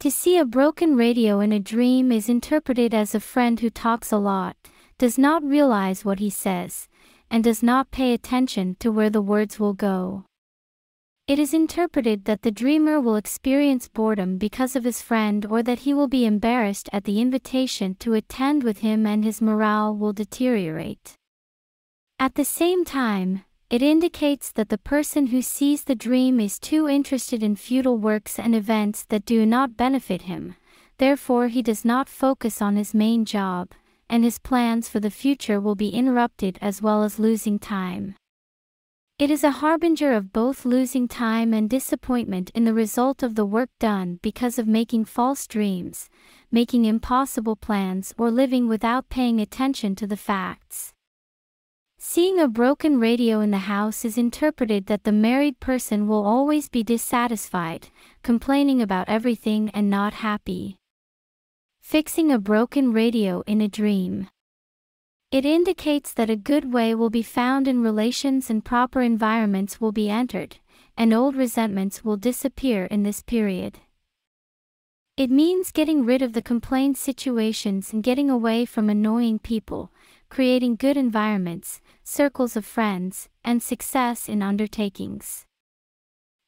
To see a broken radio in a dream is interpreted as a friend who talks a lot, does not realize what he says, and does not pay attention to where the words will go. It is interpreted that the dreamer will experience boredom because of his friend or that he will be embarrassed at the invitation to attend with him and his morale will deteriorate. At the same time, it indicates that the person who sees the dream is too interested in futile works and events that do not benefit him, therefore, he does not focus on his main job, and his plans for the future will be interrupted as well as losing time. It is a harbinger of both losing time and disappointment in the result of the work done because of making false dreams, making impossible plans, or living without paying attention to the facts. Seeing a broken radio in the house is interpreted that the married person will always be dissatisfied, complaining about everything and not happy. Fixing a broken radio in a dream. It indicates that a good way will be found in relations and proper environments will be entered, and old resentments will disappear in this period. It means getting rid of the complained situations and getting away from annoying people, creating good environments, circles of friends, and success in undertakings.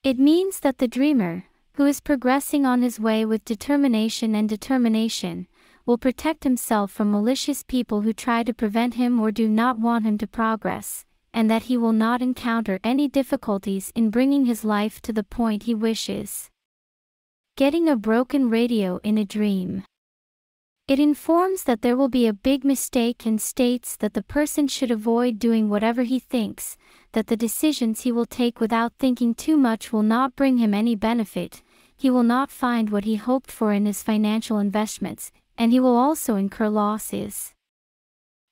It means that the dreamer, who is progressing on his way with determination and determination, will protect himself from malicious people who try to prevent him or do not want him to progress, and that he will not encounter any difficulties in bringing his life to the point he wishes. Getting a broken radio in a dream. It informs that there will be a big mistake and states that the person should avoid doing whatever he thinks, that the decisions he will take without thinking too much will not bring him any benefit, he will not find what he hoped for in his financial investments, and he will also incur losses.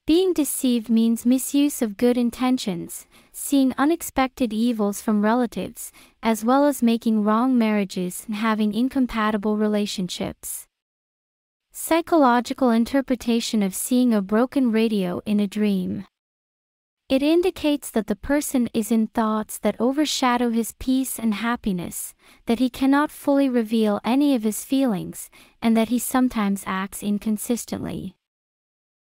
Being deceived means misuse of good intentions, seeing unexpected evils from relatives, as well as making wrong marriages and having incompatible relationships. Psychological interpretation of seeing a broken radio in a dream. It indicates that the person is in thoughts that overshadow his peace and happiness, that he cannot fully reveal any of his feelings, and that he sometimes acts inconsistently.